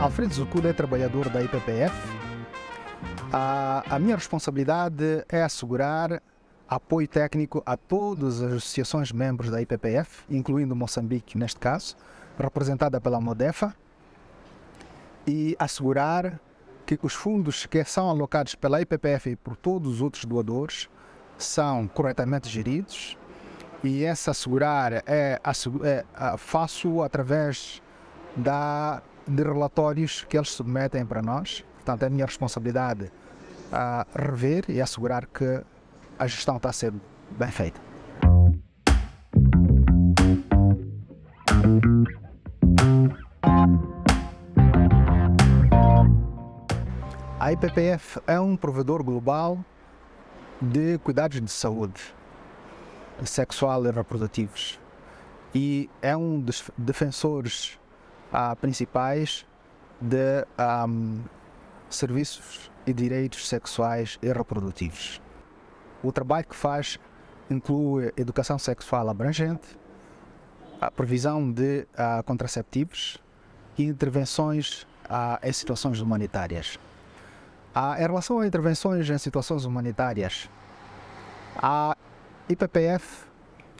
Alfredo Zucuda é trabalhador da IPPF. A, a minha responsabilidade é assegurar apoio técnico a todas as associações membros da IPPF, incluindo Moçambique, neste caso, representada pela Modefa, e assegurar que os fundos que são alocados pela IPPF e por todos os outros doadores são corretamente geridos e essa assegurar é, é, faço através da, de relatórios que eles submetem para nós. Portanto, é minha responsabilidade a rever e assegurar que a gestão está a ser bem feita. A IPPF é um provedor global de cuidados de saúde sexual e reprodutivos e é um dos defensores ah, principais de um, ah, serviços e direitos sexuais e reprodutivos. O trabalho que faz inclui educação sexual abrangente, a provisão de ah, contraceptivos e intervenções ah, em situações humanitárias. Ah, em relação a intervenções em situações humanitárias, a IPPF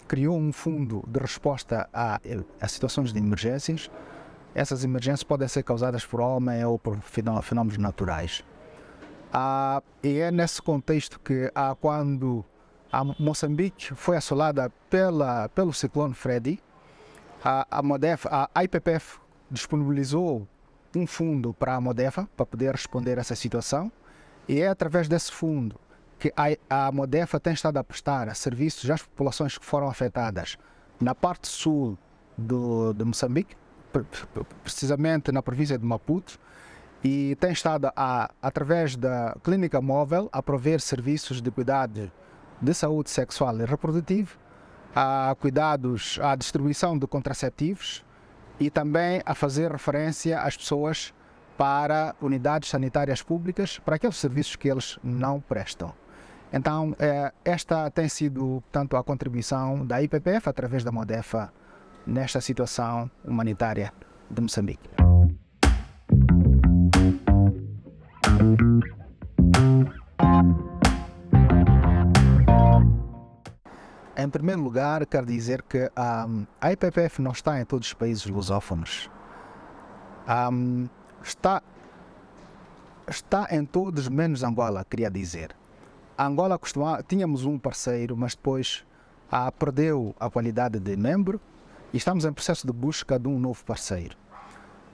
criou um fundo de resposta a, a situações de emergências. Essas emergências podem ser causadas por homem ou por fenómenos naturais. Ah, e é nesse contexto que, ah, quando a Moçambique foi assolada pela, pelo ciclone Freddy, a, a, MODEF, a IPPF disponibilizou um fundo para a Modefa, para poder responder a essa situação, e é através desse fundo que a, a Modefa tem estado a prestar serviços às populações que foram afetadas na parte sul do, de Moçambique, precisamente na província de Maputo, e tem estado, a, através da clínica móvel, a prover serviços de cuidado de saúde sexual e reprodutivo, a cuidados, a distribuição de contraceptivos, e também a fazer referência às pessoas para unidades sanitárias públicas, para aqueles serviços que eles não prestam. Então, eh, esta tem sido, tanto a contribuição da IPPF através da MODEFA nesta situação humanitária de Moçambique. Em primeiro lugar, quero dizer que um, a IPPF não está em todos os países lusófonos. Um, está, está em todos menos Angola, queria dizer. A Angola costuma, tínhamos um parceiro, mas depois a ah, perdeu a qualidade de membro e estamos em processo de busca de um novo parceiro.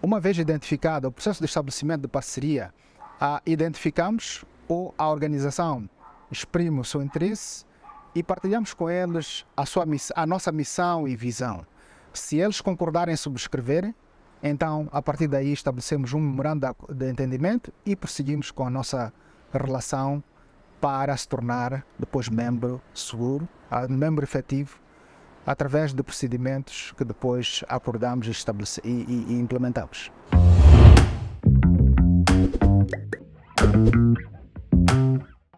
Uma vez identificado o processo de estabelecimento de parceria, a ah, identificamos ou a organização exprime o seu interesse e partilhamos com eles a, sua, a nossa missão e visão. Se eles concordarem e subscreverem, então a partir daí estabelecemos um memorando de entendimento e prosseguimos com a nossa relação para se tornar depois membro seguro, membro efetivo, através de procedimentos que depois acordamos e, e, e implementamos. Música